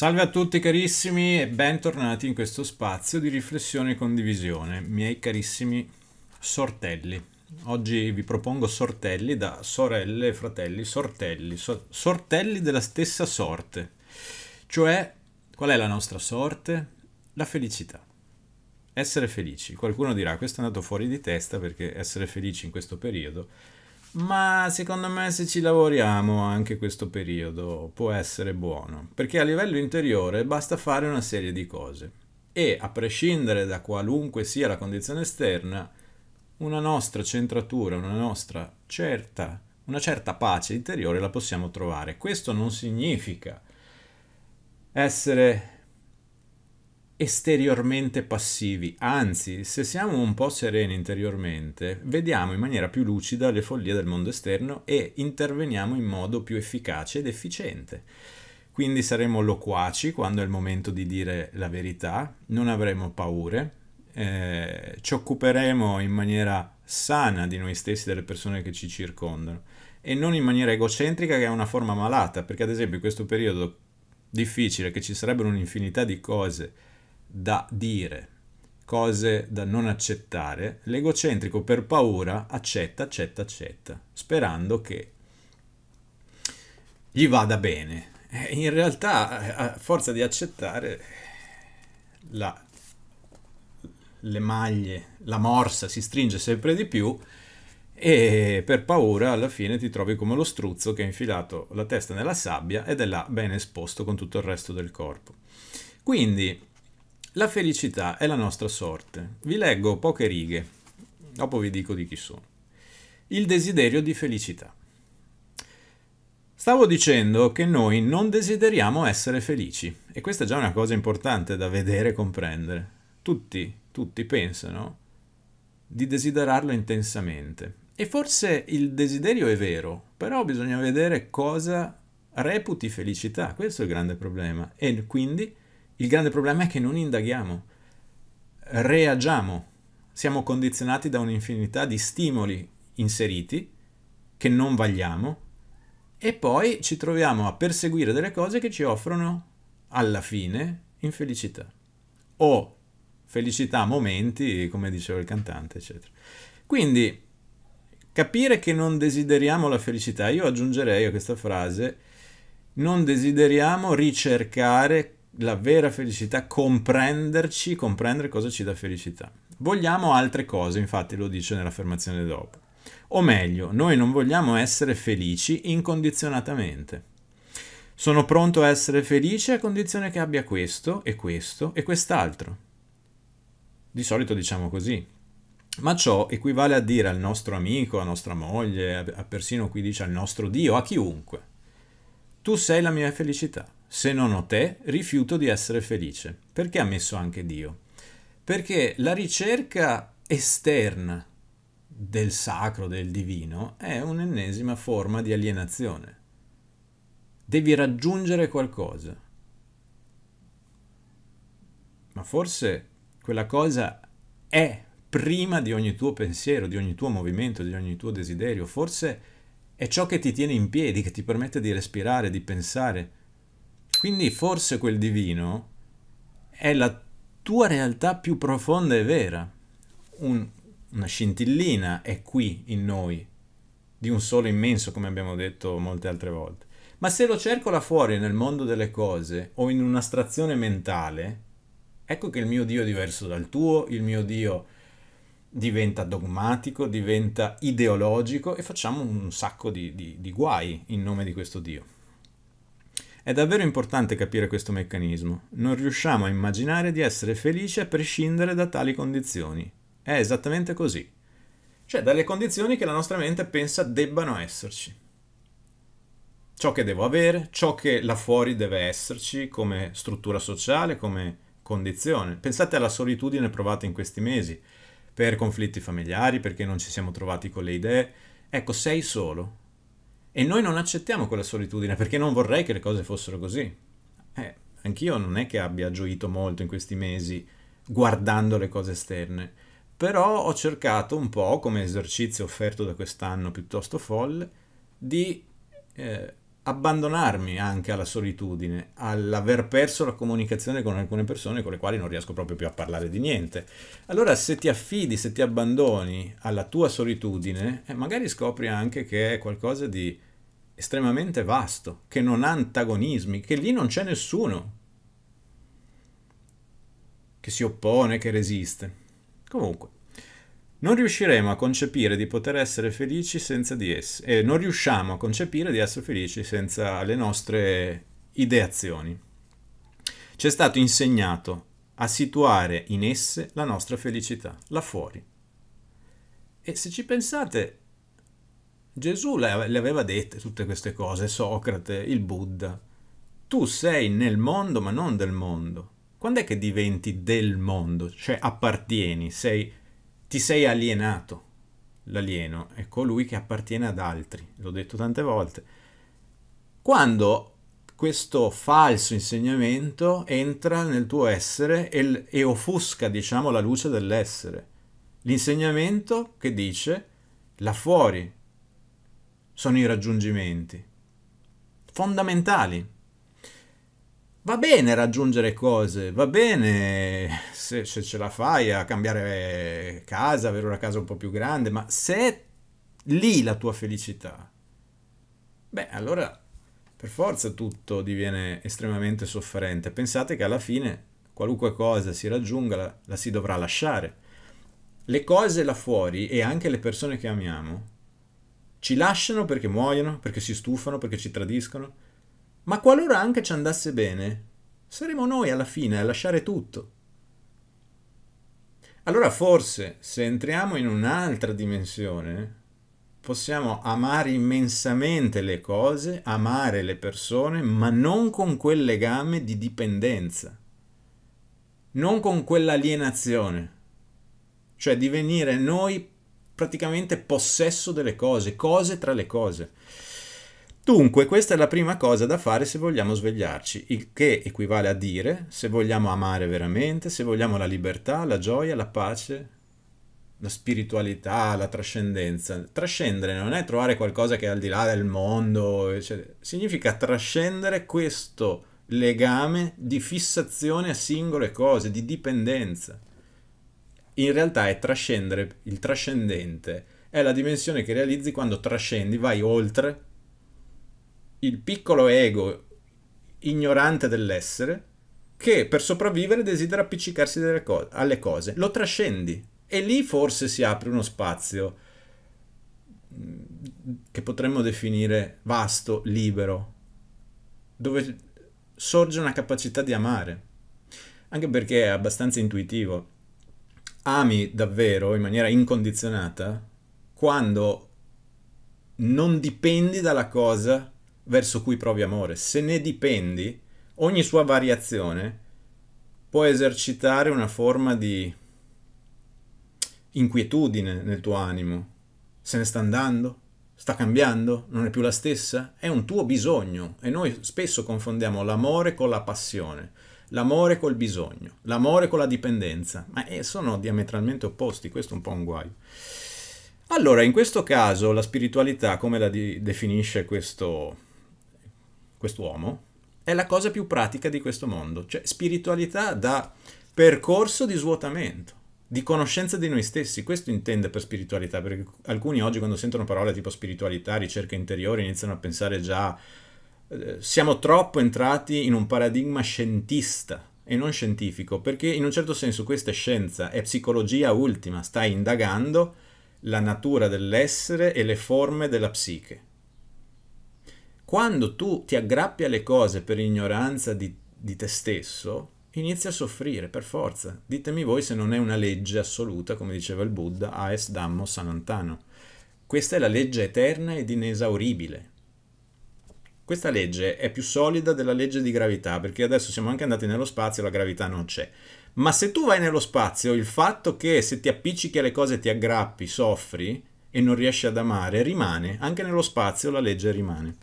Salve a tutti carissimi e bentornati in questo spazio di riflessione e condivisione, miei carissimi sortelli. Oggi vi propongo sortelli da sorelle, fratelli, sortelli, so sortelli della stessa sorte. Cioè, qual è la nostra sorte? La felicità. Essere felici. Qualcuno dirà, questo è andato fuori di testa perché essere felici in questo periodo ma secondo me se ci lavoriamo anche questo periodo può essere buono, perché a livello interiore basta fare una serie di cose e a prescindere da qualunque sia la condizione esterna, una nostra centratura, una nostra certa, una certa pace interiore la possiamo trovare. Questo non significa essere esteriormente passivi, anzi, se siamo un po' sereni interiormente, vediamo in maniera più lucida le follie del mondo esterno e interveniamo in modo più efficace ed efficiente. Quindi saremo loquaci quando è il momento di dire la verità, non avremo paure, eh, ci occuperemo in maniera sana di noi stessi delle persone che ci circondano e non in maniera egocentrica che è una forma malata, perché ad esempio in questo periodo difficile che ci sarebbero un'infinità di cose da dire, cose da non accettare, l'egocentrico per paura accetta, accetta, accetta, sperando che gli vada bene. Eh, in realtà, eh, a forza di accettare, la, le maglie, la morsa si stringe sempre di più e per paura alla fine ti trovi come lo struzzo che ha infilato la testa nella sabbia ed è là ben esposto con tutto il resto del corpo. Quindi la felicità è la nostra sorte. Vi leggo poche righe, dopo vi dico di chi sono. Il desiderio di felicità. Stavo dicendo che noi non desideriamo essere felici e questa è già una cosa importante da vedere e comprendere. Tutti, tutti pensano di desiderarlo intensamente. E forse il desiderio è vero, però bisogna vedere cosa reputi felicità, questo è il grande problema. E quindi il grande problema è che non indaghiamo, reagiamo, siamo condizionati da un'infinità di stimoli inseriti che non vagliamo e poi ci troviamo a perseguire delle cose che ci offrono alla fine infelicità o felicità momenti, come diceva il cantante, eccetera. Quindi capire che non desideriamo la felicità, io aggiungerei a questa frase non desideriamo ricercare la vera felicità, comprenderci, comprendere cosa ci dà felicità. Vogliamo altre cose, infatti lo dice nell'affermazione dopo. O meglio, noi non vogliamo essere felici incondizionatamente. Sono pronto a essere felice a condizione che abbia questo e questo e quest'altro. Di solito diciamo così. Ma ciò equivale a dire al nostro amico, a nostra moglie, a persino qui dice al nostro Dio, a chiunque. Tu sei la mia felicità se non ho te, rifiuto di essere felice. Perché ha messo anche Dio? Perché la ricerca esterna del sacro, del divino, è un'ennesima forma di alienazione. Devi raggiungere qualcosa. Ma forse quella cosa è prima di ogni tuo pensiero, di ogni tuo movimento, di ogni tuo desiderio. Forse è ciò che ti tiene in piedi, che ti permette di respirare, di pensare, quindi forse quel divino è la tua realtà più profonda e vera. Un, una scintillina è qui in noi, di un sole immenso, come abbiamo detto molte altre volte. Ma se lo cerco là fuori nel mondo delle cose o in un'astrazione mentale, ecco che il mio Dio è diverso dal tuo, il mio Dio diventa dogmatico, diventa ideologico e facciamo un sacco di, di, di guai in nome di questo Dio. È davvero importante capire questo meccanismo. Non riusciamo a immaginare di essere felici a prescindere da tali condizioni. È esattamente così. Cioè dalle condizioni che la nostra mente pensa debbano esserci. Ciò che devo avere, ciò che là fuori deve esserci come struttura sociale, come condizione. Pensate alla solitudine provata in questi mesi, per conflitti familiari, perché non ci siamo trovati con le idee. Ecco, sei solo, e noi non accettiamo quella solitudine perché non vorrei che le cose fossero così. Eh, anch'io non è che abbia gioito molto in questi mesi guardando le cose esterne, però ho cercato un po' come esercizio offerto da quest'anno piuttosto folle di eh, abbandonarmi anche alla solitudine, all'aver perso la comunicazione con alcune persone con le quali non riesco proprio più a parlare di niente. Allora se ti affidi, se ti abbandoni alla tua solitudine, eh, magari scopri anche che è qualcosa di estremamente vasto, che non ha antagonismi, che lì non c'è nessuno che si oppone, che resiste. Comunque, non riusciremo a concepire di poter essere felici senza di esse e eh, non riusciamo a concepire di essere felici senza le nostre ideazioni. Ci è stato insegnato a situare in esse la nostra felicità, là fuori. E se ci pensate, Gesù le aveva dette tutte queste cose, Socrate, il Buddha. Tu sei nel mondo ma non del mondo. Quando è che diventi del mondo, cioè appartieni, sei ti sei alienato. L'alieno è colui che appartiene ad altri, l'ho detto tante volte. Quando questo falso insegnamento entra nel tuo essere e, e offusca, diciamo, la luce dell'essere. L'insegnamento che dice là fuori sono i raggiungimenti fondamentali va bene raggiungere cose, va bene se, se, ce la fai a cambiare casa, avere una casa un po' più grande, ma se è lì la tua felicità, beh, allora per forza tutto diviene estremamente sofferente. Pensate che alla fine qualunque cosa si raggiunga la, la si dovrà lasciare. Le cose là fuori e anche le persone che amiamo ci lasciano perché muoiono, perché si stufano, perché ci tradiscono, ma qualora anche ci andasse bene, saremo noi alla fine a lasciare tutto. Allora forse se entriamo in un'altra dimensione, possiamo amare immensamente le cose, amare le persone, ma non con quel legame di dipendenza, non con quell'alienazione, cioè divenire noi praticamente possesso delle cose, cose tra le cose. Dunque, questa è la prima cosa da fare se vogliamo svegliarci, il che equivale a dire se vogliamo amare veramente, se vogliamo la libertà, la gioia, la pace, la spiritualità, la trascendenza. Trascendere non è trovare qualcosa che è al di là del mondo, eccetera. significa trascendere questo legame di fissazione a singole cose, di dipendenza. In realtà è trascendere, il trascendente è la dimensione che realizzi quando trascendi, vai oltre il piccolo ego ignorante dell'essere che per sopravvivere desidera appiccicarsi co- alle cose, lo trascendi e lì forse si apre uno spazio mm, che potremmo definire vasto, libero, dove sorge una capacità di amare, anche perché è abbastanza intuitivo. Ami davvero in maniera incondizionata quando non dipendi dalla cosa verso cui provi amore. Se ne dipendi, ogni sua variazione può esercitare una forma di inquietudine nel tuo animo. Se ne sta andando? Sta cambiando? Non è più la stessa? È un tuo bisogno e noi spesso confondiamo l'amore con la passione, l'amore col bisogno, l'amore con la dipendenza, ma eh, sono diametralmente opposti, questo è un po' un guaio. Allora, in questo caso la spiritualità, come la definisce questo quest'uomo, è la cosa più pratica di questo mondo, cioè spiritualità da percorso di svuotamento, di conoscenza di noi stessi, questo intende per spiritualità, perché alcuni oggi quando sentono parole tipo spiritualità, ricerca interiore, iniziano a pensare già eh, siamo troppo entrati in un paradigma scientista e non scientifico, perché in un certo senso questa è scienza, è psicologia ultima, stai indagando la natura dell'essere e le forme della psiche quando tu ti aggrappi alle cose per ignoranza di, di te stesso, inizi a soffrire per forza. Ditemi voi se non è una legge assoluta, come diceva il Buddha, Aes Dhammo Sanantano. Questa è la legge eterna ed inesauribile. Questa legge è più solida della legge di gravità, perché adesso siamo anche andati nello spazio e la gravità non c'è. Ma se tu vai nello spazio, il fatto che se ti appiccichi alle cose ti aggrappi, soffri e non riesci ad amare, rimane. Anche nello spazio la legge rimane.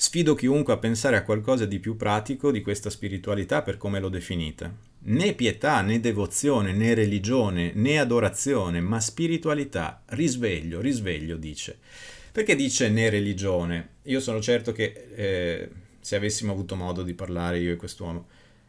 Sfido chiunque a pensare a qualcosa di più pratico di questa spiritualità per come l'ho definita. Né pietà, né devozione, né religione, né adorazione, ma spiritualità. Risveglio, risveglio, dice. Perché dice né religione? Io sono certo che eh, se avessimo avuto modo di parlare io e quest'uomo,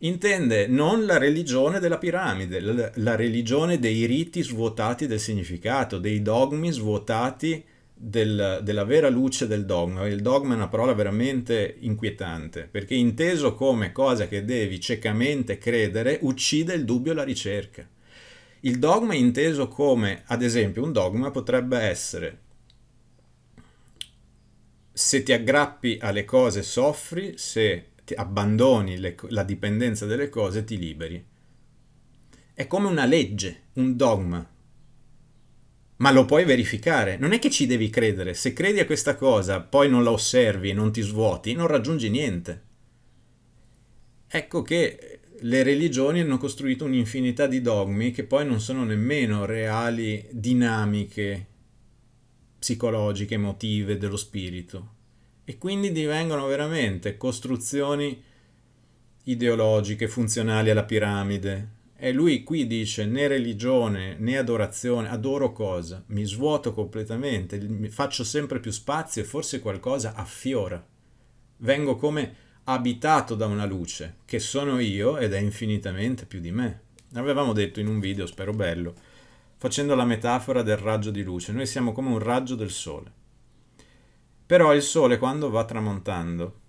intende non la religione della piramide, la, la religione dei riti svuotati del significato, dei dogmi svuotati del, della vera luce del dogma. Il dogma è una parola veramente inquietante, perché inteso come cosa che devi ciecamente credere, uccide il dubbio e la ricerca. Il dogma è inteso come, ad esempio, un dogma potrebbe essere se ti aggrappi alle cose soffri, se abbandoni le, la dipendenza delle cose ti liberi. È come una legge, un dogma, ma lo puoi verificare. Non è che ci devi credere. Se credi a questa cosa, poi non la osservi, non ti svuoti, non raggiungi niente. Ecco che le religioni hanno costruito un'infinità di dogmi che poi non sono nemmeno reali dinamiche psicologiche, emotive dello spirito e quindi divengono veramente costruzioni ideologiche funzionali alla piramide, e lui qui dice né religione né adorazione, adoro cosa? Mi svuoto completamente, faccio sempre più spazio e forse qualcosa affiora. Vengo come abitato da una luce, che sono io ed è infinitamente più di me. L'avevamo detto in un video, spero bello, facendo la metafora del raggio di luce. Noi siamo come un raggio del sole. Però il sole quando va tramontando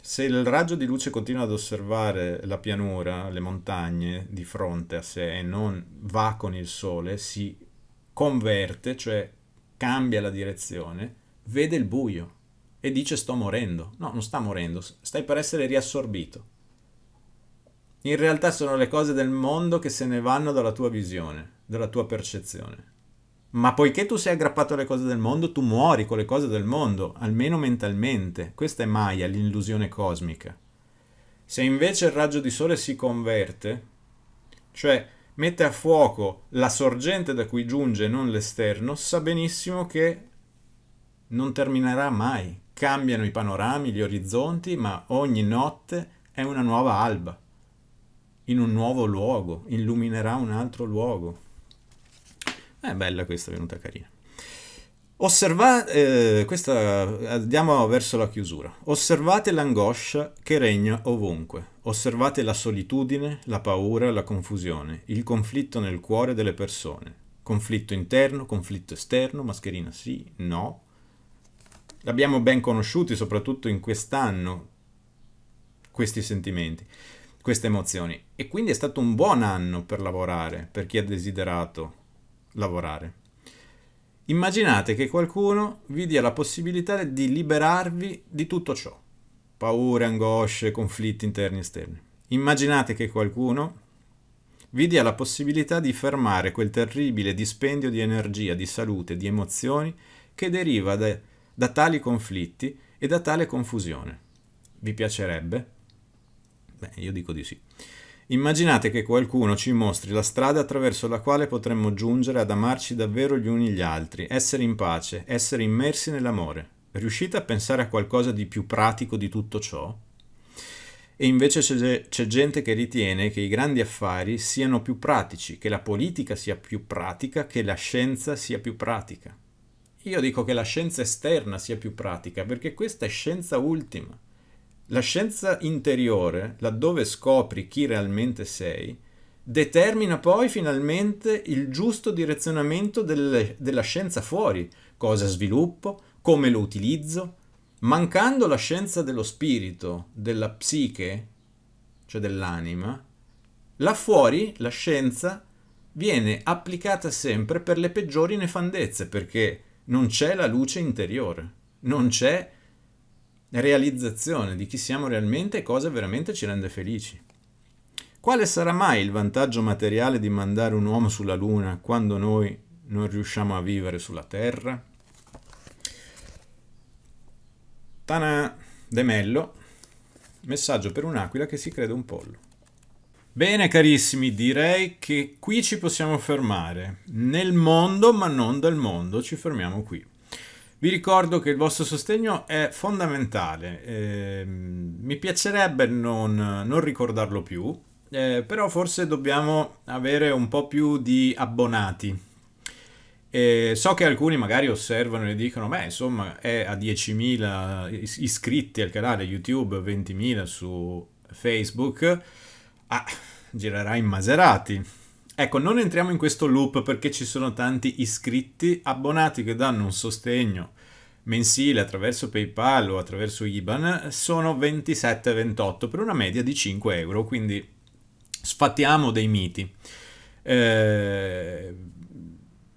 se il raggio di luce continua ad osservare la pianura, le montagne di fronte a sé e non va con il sole, si converte, cioè cambia la direzione, vede il buio e dice sto morendo. No, non sta morendo, stai per essere riassorbito. In realtà sono le cose del mondo che se ne vanno dalla tua visione, dalla tua percezione. Ma poiché tu sei aggrappato alle cose del mondo, tu muori con le cose del mondo, almeno mentalmente. Questa è Maya, l'illusione cosmica. Se invece il raggio di sole si converte, cioè mette a fuoco la sorgente da cui giunge e non l'esterno, sa benissimo che non terminerà mai. Cambiano i panorami, gli orizzonti, ma ogni notte è una nuova alba, in un nuovo luogo, illuminerà un altro luogo. È eh, bella questa, è venuta carina. Osservate, eh, questa, andiamo verso la chiusura. Osservate l'angoscia che regna ovunque. Osservate la solitudine, la paura, la confusione, il conflitto nel cuore delle persone. Conflitto interno, conflitto esterno, mascherina sì, no. L'abbiamo ben conosciuti, soprattutto in quest'anno, questi sentimenti, queste emozioni. E quindi è stato un buon anno per lavorare, per chi ha desiderato lavorare. Immaginate che qualcuno vi dia la possibilità di liberarvi di tutto ciò, paure, angosce, conflitti interni e esterni. Immaginate che qualcuno vi dia la possibilità di fermare quel terribile dispendio di energia, di salute, di emozioni che deriva da, da tali conflitti e da tale confusione. Vi piacerebbe? Beh, io dico di sì. Immaginate che qualcuno ci mostri la strada attraverso la quale potremmo giungere ad amarci davvero gli uni gli altri, essere in pace, essere immersi nell'amore. Riuscite a pensare a qualcosa di più pratico di tutto ciò? E invece c'è, c'è gente che ritiene che i grandi affari siano più pratici, che la politica sia più pratica, che la scienza sia più pratica. Io dico che la scienza esterna sia più pratica, perché questa è scienza ultima. La scienza interiore, laddove scopri chi realmente sei, determina poi finalmente il giusto direzionamento delle, della scienza fuori, cosa sviluppo, come lo utilizzo. Mancando la scienza dello spirito, della psiche, cioè dell'anima, là fuori la scienza viene applicata sempre per le peggiori nefandezze, perché non c'è la luce interiore, non c'è realizzazione di chi siamo realmente e cosa veramente ci rende felici. Quale sarà mai il vantaggio materiale di mandare un uomo sulla Luna quando noi non riusciamo a vivere sulla Terra? Tana De Mello, messaggio per un'aquila che si crede un pollo. Bene carissimi, direi che qui ci possiamo fermare. Nel mondo, ma non dal mondo, ci fermiamo qui. Vi ricordo che il vostro sostegno è fondamentale, eh, mi piacerebbe non, non ricordarlo più, eh, però forse dobbiamo avere un po' più di abbonati. Eh, so che alcuni magari osservano e dicono, beh insomma è a 10.000 iscritti al canale YouTube, 20.000 su Facebook, ah, girerà in Maserati. Ecco, non entriamo in questo loop perché ci sono tanti iscritti, abbonati che danno un sostegno mensile attraverso PayPal o attraverso IBAN, sono 27-28 per una media di 5 euro, quindi sfattiamo dei miti. Eh,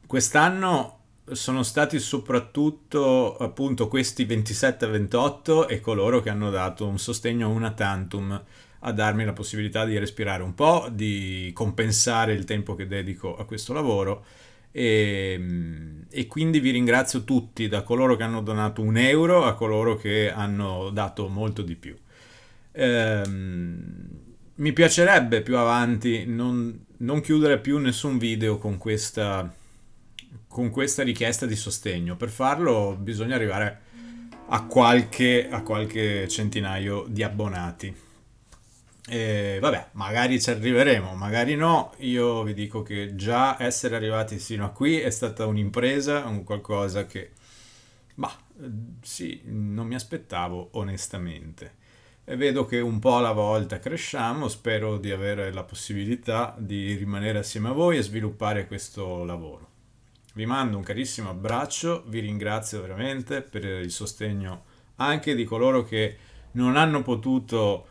quest'anno sono stati soprattutto appunto questi 27-28 e coloro che hanno dato un sostegno a una tantum a darmi la possibilità di respirare un po', di compensare il tempo che dedico a questo lavoro. E, ehm, e, quindi vi ringrazio tutti, da coloro che hanno donato un euro a coloro che hanno dato molto di più. Ehm, mi piacerebbe più avanti non, non, chiudere più nessun video con questa, con questa richiesta di sostegno. Per farlo bisogna arrivare a qualche, a qualche centinaio di abbonati. E vabbè, magari ci arriveremo, magari no. Io vi dico che già essere arrivati sino a qui è stata un'impresa, un qualcosa che, bah, sì, non mi aspettavo onestamente. E vedo che un po' alla volta cresciamo, spero di avere la possibilità di rimanere assieme a voi e sviluppare questo lavoro. Vi mando un carissimo abbraccio, vi ringrazio veramente per il sostegno anche di coloro che non hanno potuto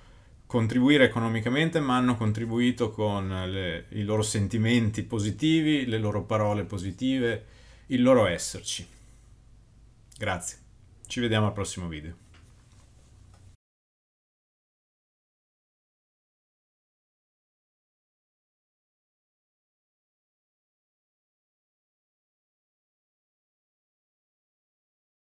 contribuire economicamente, ma hanno contribuito con le, i loro sentimenti positivi, le loro parole positive, il loro esserci. Grazie, ci vediamo al prossimo video.